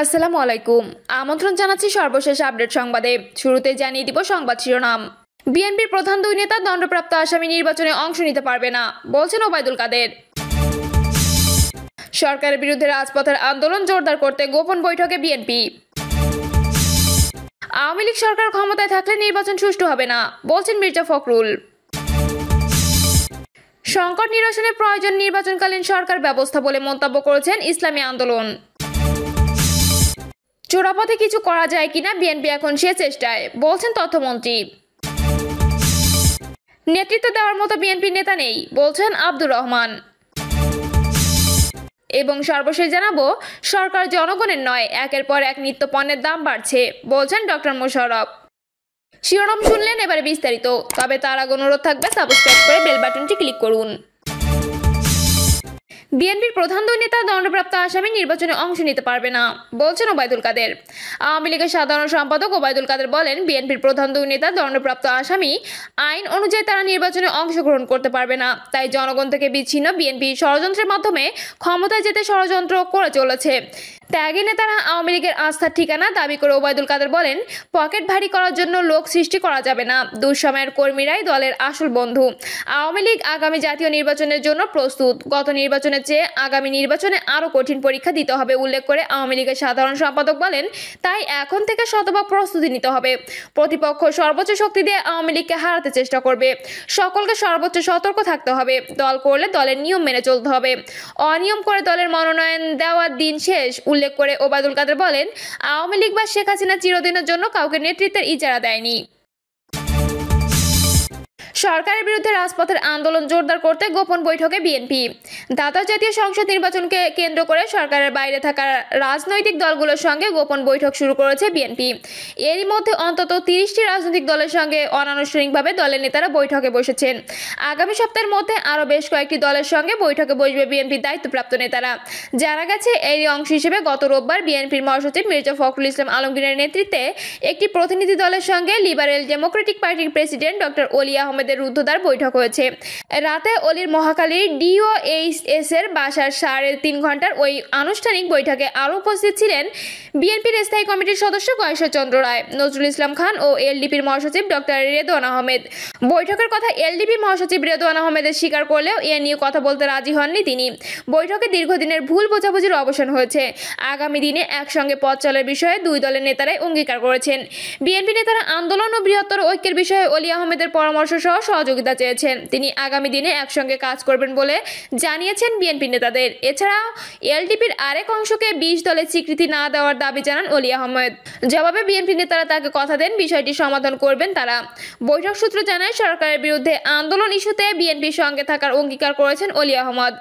আসসালামু আলাইকুম আমন্ত্রণ জানাচ্ছি সর্বশেষ আপডেট সংবাদে শুরুতে জানিয়ে দিব সংবাদ শিরোনাম বিএনপির প্রধান দুই নেতা দণ্ডপ্রাপ্ত আসামি নির্বাচনে অংশ নিতে পারবে না বলছেন ওবায়দুল কাদের সরকারের বিরুদ্ধে রাজপথের আন্দোলন জোরদার করতে গোপন বৈঠকে বিএনপি আওয়ামী লীগ সরকার ক্ষমতায় থাকলে নির্বাচন সুষ্ঠু হবে না বলছেন মির্জা ফখরুল সংকট নিরসনের প্রয়োজন নির্বাচনকালীন সরকার ব্যবস্থা বলে মন্তব্য করেছেন ইসলামী আন্দোলন চোরাপথে কিছু করা যায় কিনা বিএনপি এখন সে চেষ্টায় বলছেন তথ্যমন্ত্রী নেতৃত্ব দেওয়ার মতো বিএনপি নেতা নেই বলছেন আব্দুর রহমান এবং সর্বশেষ জানাবো সরকার জনগণের নয় একের পর এক নিত্য পণ্যের দাম বাড়ছে বলছেন ডক্টর মোশারফ শিরোনাম শুনলেন এবারে বিস্তারিত তবে তার আগে অনুরোধ থাকবে সাবস্ক্রাইব করে বেল বাটনটি ক্লিক করুন বিএনপির প্রধান দুই নেতা দণ্ডপ্রাপ্ত আসামি নির্বাচনে অংশ নিতে পারবে না বলছেন ওবায়দুল কাদের আওয়ামী লীগের সাধারণ সম্পাদক ওবায়দুল কাদের বলেন বিএনপির প্রধান দুই নেতা দণ্ডপ্রাপ্ত আসামি আইন অনুযায়ী তারা নির্বাচনে অংশগ্রহণ করতে পারবে না তাই জনগণ থেকে বিচ্ছিন্ন বিএনপি ষড়যন্ত্রের মাধ্যমে ক্ষমতায় যেতে ষড়যন্ত্র করে চলেছে ত্যাগী নেতারা আওয়ামী লীগের আস্থার ঠিকানা দাবি করে ওবায়দুল কাদের বলেন পকেট ভারী করার জন্য লোক সৃষ্টি করা যাবে না দুঃসময়ের কর্মীরাই দলের আসল বন্ধু আওয়ামী লীগ আগামী জাতীয় নির্বাচনের জন্য প্রস্তুত গত নির্বাচনের চেয়ে আগামী নির্বাচনে আরও কঠিন পরীক্ষা দিতে হবে উল্লেখ করে আওয়ামী লীগের সাধারণ সম্পাদক বলেন তাই এখন থেকে শতভাগ প্রস্তুতি নিতে হবে প্রতিপক্ষ সর্বোচ্চ শক্তি দিয়ে আওয়ামী লীগকে হারাতে চেষ্টা করবে সকলকে সর্বোচ্চ সতর্ক থাকতে হবে দল করলে দলের নিয়ম মেনে চলতে হবে অনিয়ম করে দলের মনোনয়ন দেওয়ার দিন শেষ উল্লেখ উল্লেখ করে ওবায়দুল কাদের বলেন আওয়ামী লীগ বা শেখ হাসিনা চিরদিনের জন্য কাউকে নেতৃত্বের ইজারা দেয়নি সরকারের বিরুদ্ধে রাজপথের আন্দোলন জোরদার করতে গোপন বৈঠকে বিএনপি দ্বাদশ জাতীয় সংসদ নির্বাচনকে কেন্দ্র করে সরকারের বাইরে থাকা রাজনৈতিক দলগুলোর সঙ্গে গোপন বৈঠক শুরু করেছে বিএনপি এরই মধ্যে অন্তত তিরিশটি রাজনৈতিক দলের সঙ্গে অনানুষ্ঠানিকভাবে দলের নেতারা বৈঠকে বসেছেন আগামী সপ্তাহের মধ্যে আরও বেশ কয়েকটি দলের সঙ্গে বৈঠকে বসবে বিএনপির দায়িত্বপ্রাপ্ত নেতারা জানা গেছে এরই অংশ হিসেবে গত রোববার বিএনপির মহাসচিব মির্জা ফখরুল ইসলাম আলমগীরের নেতৃত্বে একটি প্রতিনিধি দলের সঙ্গে লিবারেল ডেমোক্রেটিক পার্টির প্রেসিডেন্ট ডক্টর ওলিয়া আহমেদ ডাকাতদের রুদ্ধদ্বার বৈঠক হয়েছে রাতে অলির মহাকালীর ডিওএইচএস এর বাসার সাড়ে তিন ঘন্টার ওই আনুষ্ঠানিক বৈঠকে আরও উপস্থিত ছিলেন বিএনপির স্থায়ী কমিটির সদস্য গয়েশ্বরচন্দ্র রায় নজরুল ইসলাম খান ও এলডিপির মহাসচিব ডক্টর রেদোয়ান আহমেদ বৈঠকের কথা এলডিপি মহাসচিব রেদোয়ান আহমেদের স্বীকার করলেও এ নিয়ে কথা বলতে রাজি হননি তিনি বৈঠকে দীর্ঘদিনের ভুল বোঝাবুঝির অবসান হয়েছে আগামী দিনে একসঙ্গে পথ চলার বিষয়ে দুই দলের নেতারাই অঙ্গীকার করেছেন বিএনপি নেতারা আন্দোলন ও বৃহত্তর ঐক্যের বিষয়ে অলি আহমেদের পরামর্শ সহ সহযোগিতা চেয়েছেন তিনি আগামী দিনে একসঙ্গে কাজ করবেন বলে জানিয়েছেন বিএনপি নেতাদের এছাড়াও এলডিপির আরেক অংশকে বিশ দলের স্বীকৃতি না দেওয়ার দাবি জানান অলি আহমেদ জবাবে বিএনপি নেতারা তাকে কথা দেন বিষয়টি সমাধান করবেন তারা বৈঠক সূত্র জানায় সরকারের বিরুদ্ধে আন্দোলন ইস্যুতে বিএনপির সঙ্গে থাকার অঙ্গীকার করেছেন অলি আহমদ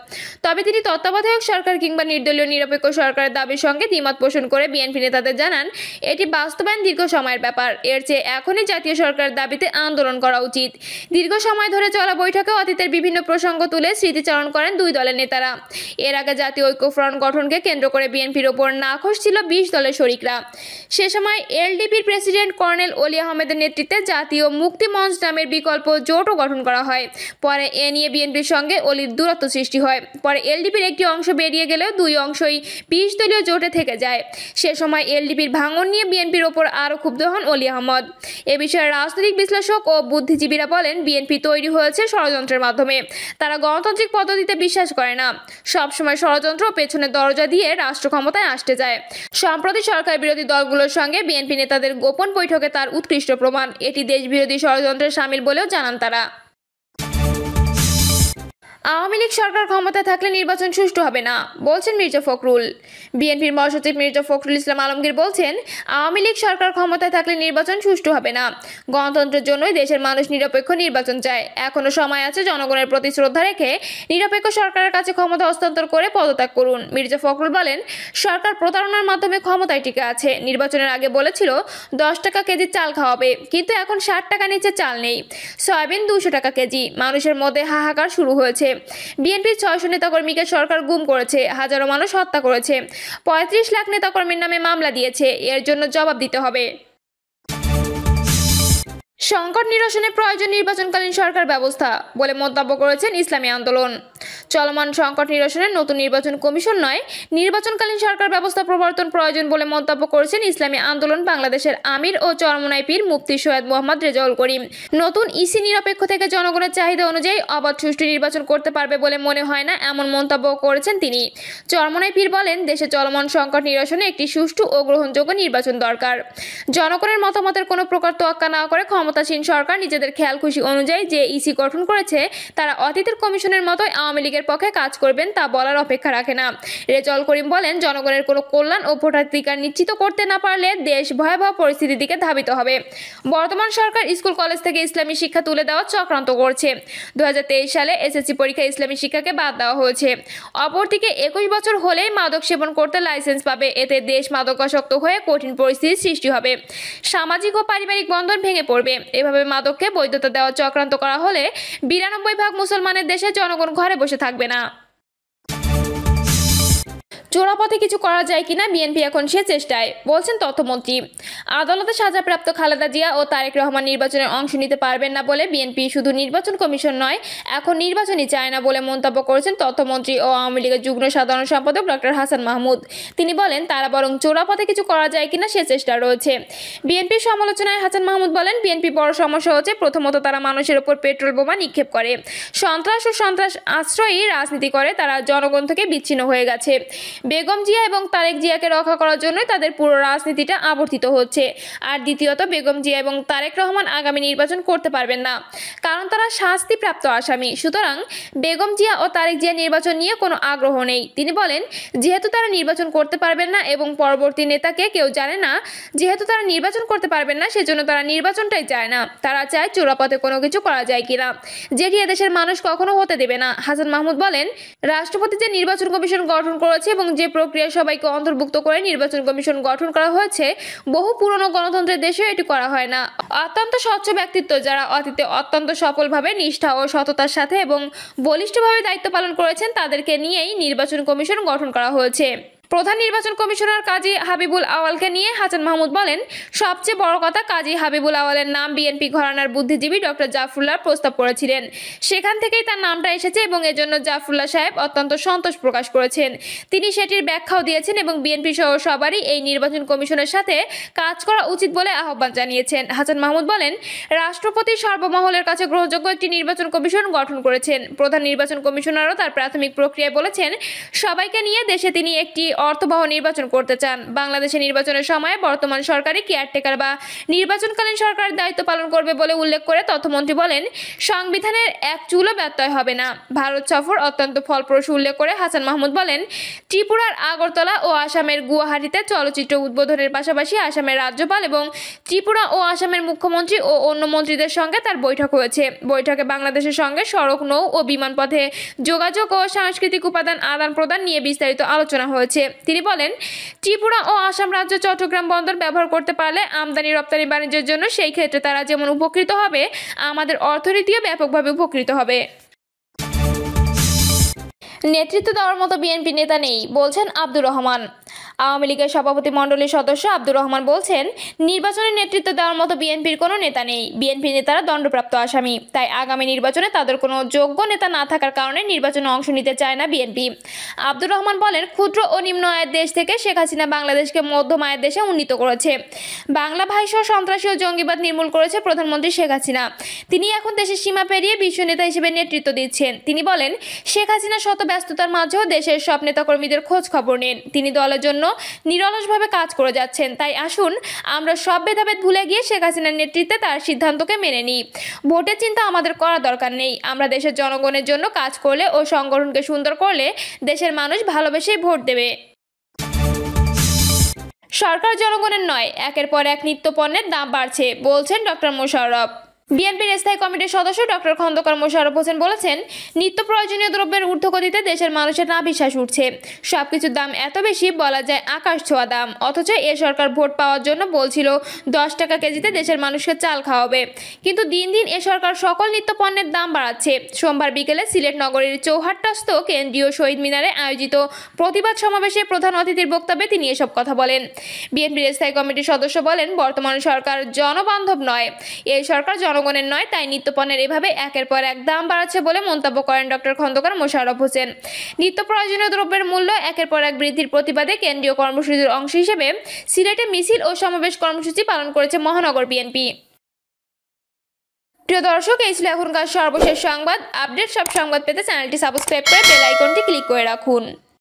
তবে তিনি তত্ত্বাবধায়ক সরকার কিংবা নির্দলীয় নিরপেক্ষ সরকারের দাবির সঙ্গে দ্বিমত পোষণ করে বিএনপি নেতাদের জানান এটি বাস্তবায়ন দীর্ঘ সময়ের ব্যাপার এর চেয়ে এখনই জাতীয় সরকারের দাবিতে আন্দোলন করা উচিত দীর্ঘ সময় ধরে চলা বৈঠকে অতীতের বিভিন্ন প্রসঙ্গ তুলে স্মৃতিচারণ করেন দুই দলের নেতারা এর আগে জাতীয় ঐক্যফ্রন্ট গঠনকে কেন্দ্র করে বিএনপির ওপর নাখোশ ছিল বিশ দলের শরিকরা সে সময় এলডিপির প্রেসিডেন্ট কর্নেল অলি আহমেদের নেতৃত্বে জাতীয় মুক্তি মঞ্চ নামের বিকল্প জোটও গঠন করা হয় পরে এ নিয়ে বিএনপির সঙ্গে অলির দূরত্ব সৃষ্টি হয় পরে এলডিপির একটি অংশ বেরিয়ে গেলেও দুই অংশই বিশ দলীয় জোটে থেকে যায় সে সময় এলডিপির ভাঙন নিয়ে বিএনপির ওপর আরও ক্ষুব্ধ হন অলি আহমদ এ বিষয়ে রাজনৈতিক বিশ্লেষক ও বুদ্ধিজীবীরা বলেন বিএনপি তৈরি হয়েছে ষড়যন্ত্রের মাধ্যমে তারা গণতান্ত্রিক পদ্ধতিতে বিশ্বাস করে না সবসময় ষড়যন্ত্র পেছনের দরজা দিয়ে রাষ্ট্র ক্ষমতায় আসতে যায় সম্প্রতি সরকার বিরোধী দলগুলোর সঙ্গে বিএনপি নেতাদের গোপন বৈঠকে তার উৎকৃষ্ট প্রমাণ এটি দেশবিরোধী ষড়যন্ত্রের সামিল বলেও জানান তারা আওয়ামী লীগ সরকার ক্ষমতা থাকলে নির্বাচন সুষ্ঠু হবে না বলছেন মির্জা ফখরুল বিএনপির মহাসচিব মির্জা ফখরুল ইসলাম আলমগীর বলছেন আওয়ামী লীগ সরকার ক্ষমতায় থাকলে নির্বাচন সুষ্ঠু হবে না গণতন্ত্রের জন্যই দেশের মানুষ নিরপেক্ষ নির্বাচন চায় এখনও সময় আছে জনগণের প্রতি শ্রদ্ধা রেখে নিরপেক্ষ সরকারের কাছে ক্ষমতা হস্তান্তর করে পদত্যাগ করুন মির্জা ফখরুল বলেন সরকার প্রতারণার মাধ্যমে ক্ষমতায় টিকে আছে নির্বাচনের আগে বলেছিল দশ টাকা কেজি চাল খাওয়াবে কিন্তু এখন ষাট টাকা নিচে চাল নেই সয়াবিন দুশো টাকা কেজি মানুষের মধ্যে হাহাকার শুরু হয়েছে করেছে বিএনপির ছয়শো নেতাকর্মীকে সরকার গুম করেছে হাজারো মানুষ হত্যা করেছে পঁয়ত্রিশ লাখ নেতাকর্মীর নামে মামলা দিয়েছে এর জন্য জবাব দিতে হবে সংকট নিরসনে প্রয়োজন নির্বাচনকালীন সরকার ব্যবস্থা বলে মন্তব্য করেছেন ইসলামী আন্দোলন চলমান সংকট নিরসনে নতুন নির্বাচন কমিশন নয় নির্বাচনকালীন সরকার ব্যবস্থা প্রবর্তন প্রয়োজন বলে মন্তব্য করেছেন ইসলামী আন্দোলন বাংলাদেশের আমির ও চরমনাই পীর মুফতি সৈয়দ মোহাম্মদ রেজাউল করিম নতুন ইসি নিরপেক্ষ থেকে জনগণের চাহিদা অনুযায়ী অবাধ সুষ্ঠু নির্বাচন করতে পারবে বলে মনে হয় না এমন মন্তব্য করেছেন তিনি চরমনাই পীর বলেন দেশে চলমান সংকট নিরসনে একটি সুষ্ঠু ও গ্রহণযোগ্য নির্বাচন দরকার জনগণের মতামতের কোনো প্রকার তোয়াক্কা না করে ক্ষমতা ক্ষমতাসীন সরকার নিজেদের খেয়াল খুশি অনুযায়ী যে ইসি গঠন করেছে তারা অতীতের কমিশনের মতো আওয়ামী লীগের পক্ষে কাজ করবেন তা বলার অপেক্ষা রাখে না রেজল করিম বলেন জনগণের কোনো কল্যাণ ও ভোটাধিকার নিশ্চিত করতে না পারলে দেশ ভয়াবহ পরিস্থিতির দিকে ধাবিত হবে বর্তমান সরকার স্কুল কলেজ থেকে ইসলামী শিক্ষা তুলে দেওয়া চক্রান্ত করছে দু সালে এসএসসি পরীক্ষায় ইসলামী শিক্ষাকে বাদ দেওয়া হয়েছে অপরদিকে একুশ বছর হলেই মাদক সেবন করতে লাইসেন্স পাবে এতে দেশ মাদকাসক্ত হয়ে কঠিন পরিস্থিতির সৃষ্টি হবে সামাজিক ও পারিবারিক বন্ধন ভেঙে পড়বে এভাবে মাদককে বৈধতা দেওয়া চক্রান্ত করা হলে বিরানব্বই ভাগ মুসলমানের দেশে জনগণ ঘরে বসে থাকবে না চোরাপথে কিছু করা যায় কিনা বিএনপি এখন সে চেষ্টায় বলছেন তথ্যমন্ত্রী আদালতে সাজাপ্রাপ্ত খালেদা জিয়া ও তারেক রহমান নির্বাচনে অংশ নিতে পারবেন না বলে বিএনপি শুধু নির্বাচন কমিশন নয় এখন নির্বাচনই চায় না বলে মন্তব্য করেছেন তথ্যমন্ত্রী ও আওয়ামী লীগের যুগ্ম সাধারণ সম্পাদক ডক্টর হাসান মাহমুদ তিনি বলেন তারা বরং চোরাপথে কিছু করা যায় কিনা সে চেষ্টা রয়েছে বিএনপির সমালোচনায় হাসান মাহমুদ বলেন বিএনপি বড় সমস্যা হচ্ছে প্রথমত তারা মানুষের ওপর পেট্রোল বোমা নিক্ষেপ করে সন্ত্রাস ও সন্ত্রাস আশ্রয়ী রাজনীতি করে তারা জনগণ থেকে বিচ্ছিন্ন হয়ে গেছে বেগম জিয়া এবং তারেক জিয়াকে রক্ষা করার জন্যই তাদের পুরো রাজনীতিটা আবর্তিত হচ্ছে আর দ্বিতীয়ত বেগম জিয়া এবং তারেক রহমান আগামী নির্বাচন করতে পারবেন না কারণ তারা শাস্তিপ্রাপ্ত আসামি সুতরাং বেগম জিয়া ও তারেক জিয়া নির্বাচন নিয়ে কোনো আগ্রহ নেই তিনি বলেন যেহেতু তারা নির্বাচন করতে পারবেন না এবং পরবর্তী নেতাকে কেউ জানে না যেহেতু তারা নির্বাচন করতে পারবেন না সেজন্য তারা নির্বাচনটাই চায় না তারা চায় চোরাপথে কোনো কিছু করা যায় কিনা যেটি এদেশের মানুষ কখনো হতে দেবে না হাসান মাহমুদ বলেন রাষ্ট্রপতি যে নির্বাচন কমিশন গঠন করেছে এবং যে প্রক্রিয়া সবাইকে অন্তর্ভুক্ত করে নির্বাচন কমিশন গঠন করা হয়েছে বহু পুরনো গণতন্ত্রের দেশে এটি করা হয় না অত্যন্ত স্বচ্ছ ব্যক্তিত্ব যারা অতীতে অত্যন্ত সফলভাবে নিষ্ঠা ও সততার সাথে এবং বলিষ্ঠভাবে দায়িত্ব পালন করেছেন তাদেরকে নিয়েই নির্বাচন কমিশন গঠন করা হয়েছে প্রধান নির্বাচন কমিশনার কাজী হাবিবুল আওয়ালকে নিয়ে হাসান মাহমুদ বলেন সবচেয়ে বড় কথা কাজী হাবিবুল আওয়ালের নাম বিএনপি ঘরানার বুদ্ধিজীবী ডক্টর জাফরুল্লাহ প্রস্তাব করেছিলেন সেখান থেকেই তার নামটা এসেছে এবং এজন্য জাফরুল্লাহ সাহেব অত্যন্ত সন্তোষ প্রকাশ করেছেন তিনি সেটির ব্যাখ্যাও দিয়েছেন এবং বিএনপি সহ সবারই এই নির্বাচন কমিশনের সাথে কাজ করা উচিত বলে আহ্বান জানিয়েছেন হাসান মাহমুদ বলেন রাষ্ট্রপতি সর্বমহলের কাছে গ্রহণযোগ্য একটি নির্বাচন কমিশন গঠন করেছেন প্রধান নির্বাচন কমিশনারও তার প্রাথমিক প্রক্রিয়ায় বলেছেন সবাইকে নিয়ে দেশে তিনি একটি অর্থবহ নির্বাচন করতে চান বাংলাদেশে নির্বাচনের সময়ে বর্তমান সরকারই কেয়ারটেকার বা নির্বাচনকালীন সরকারের দায়িত্ব পালন করবে বলে উল্লেখ করে তথ্যমন্ত্রী বলেন সংবিধানের এক চুলও ব্যত্যয় হবে না ভারত সফর অত্যন্ত ফলপ্রসূ উল্লেখ করে হাসান মাহমুদ বলেন ত্রিপুরার আগরতলা ও আসামের গুয়াহাটিতে চলচ্চিত্র উদ্বোধনের পাশাপাশি আসামের রাজ্যপাল এবং ত্রিপুরা ও আসামের মুখ্যমন্ত্রী ও অন্য মন্ত্রীদের সঙ্গে তার বৈঠক হয়েছে বৈঠকে বাংলাদেশের সঙ্গে সড়ক নৌ ও বিমানপথে যোগাযোগ ও সাংস্কৃতিক উপাদান আদান প্রদান নিয়ে বিস্তারিত আলোচনা হয়েছে তিনি বলেন ত্রিপুরা ও আসাম রাজ্য চট্টগ্রাম বন্দর ব্যবহার করতে পারলে আমদানি রপ্তানি বাণিজ্যের জন্য সেই ক্ষেত্রে তারা যেমন উপকৃত হবে আমাদের অর্থনীতিও ব্যাপকভাবে উপকৃত হবে নেতৃত্ব দেওয়ার মতো বিএনপি নেতা নেই বলছেন আব্দুর রহমান আওয়ামী লীগের সভাপতি মণ্ডলীর সদস্য আব্দুর রহমান বলছেন নির্বাচনে নেতৃত্ব দেওয়ার মতো বিএনপির কোনো নেতা নেই বিএনপি নেতারা দণ্ডপ্রাপ্ত আসামি তাই আগামী নির্বাচনে তাদের কোনো যোগ্য নেতা না থাকার কারণে নির্বাচনে অংশ নিতে চায় না বিএনপি আব্দুর রহমান বলেন ক্ষুদ্র ও নিম্ন আয়ের দেশ থেকে শেখ হাসিনা বাংলাদেশকে মধ্যম আয়ের দেশে উন্নীত করেছে বাংলা ভাইসহ সন্ত্রাসী ও জঙ্গিবাদ নির্মূল করেছে প্রধানমন্ত্রী শেখ হাসিনা তিনি এখন দেশের সীমা পেরিয়ে বিশ্ব নেতা হিসেবে নেতৃত্ব দিচ্ছেন তিনি বলেন শেখ হাসিনা শত ব্যস্ততার মাঝেও দেশের সব নেতাকর্মীদের খোঁজ খবর নেন তিনি দলের জন্য নিরলসভাবে কাজ করে যাচ্ছেন তাই আসুন আমরা সব ভেদাভেদ ভুলে গিয়ে শেখ হাসিনার নেতৃত্বে তার সিদ্ধান্তকে মেনে নিই ভোটের চিন্তা আমাদের করা দরকার নেই আমরা দেশের জনগণের জন্য কাজ করলে ও সংগঠনকে সুন্দর করলে দেশের মানুষ ভালোবেসেই ভোট দেবে সরকার জনগণের নয় একের পর এক নিত্যপণ্যের দাম বাড়ছে বলছেন ডক্টর মোশাররফ বিএনপির স্থায়ী কমিটির সদস্য ডক্টর খন্দকার মোশারফ হোসেন বলেছেন নিত্য প্রয়োজনীয় দ্রব্যের ঊর্ধ্বগতিতে দেশের মানুষের না বিশ্বাস উঠছে সবকিছুর দাম এত বেশি বলা যায় আকাশ ছোঁয়া দাম অথচ এ সরকার ভোট পাওয়ার জন্য বলছিল দশ টাকা কেজিতে দেশের মানুষকে চাল খাওয়াবে কিন্তু দিন দিন এ সরকার সকল নিত্যপণ্যের দাম বাড়াচ্ছে সোমবার বিকেলে সিলেট নগরীর চৌহাট্টাস্থ কেন্দ্রীয় শহীদ মিনারে আয়োজিত প্রতিবাদ সমাবেশে প্রধান অতিথির বক্তব্যে তিনি এসব কথা বলেন বিএনপির স্থায়ী কমিটির সদস্য বলেন বর্তমান সরকার জনবান্ধব নয় এই সরকার জন জনগণের নয় তাই নিত্যপণের এভাবে একের পর এক দাম বাড়াচ্ছে বলে মন্তব্য করেন ডক্টর খন্দকার মোশাররফ হোসেন নিত্য প্রয়োজনীয় দ্রব্যের মূল্য একের পর এক বৃদ্ধির প্রতিবাদে কেন্দ্রীয় কর্মসূচির অংশ হিসেবে সিলেটে মিছিল ও সমাবেশ কর্মসূচি পালন করেছে মহানগর বিএনপি প্রিয় দর্শক এই ছিল এখনকার সর্বশেষ সংবাদ আপডেট সব সংবাদ পেতে চ্যানেলটি সাবস্ক্রাইব করে বেল আইকনটি ক্লিক করে রাখুন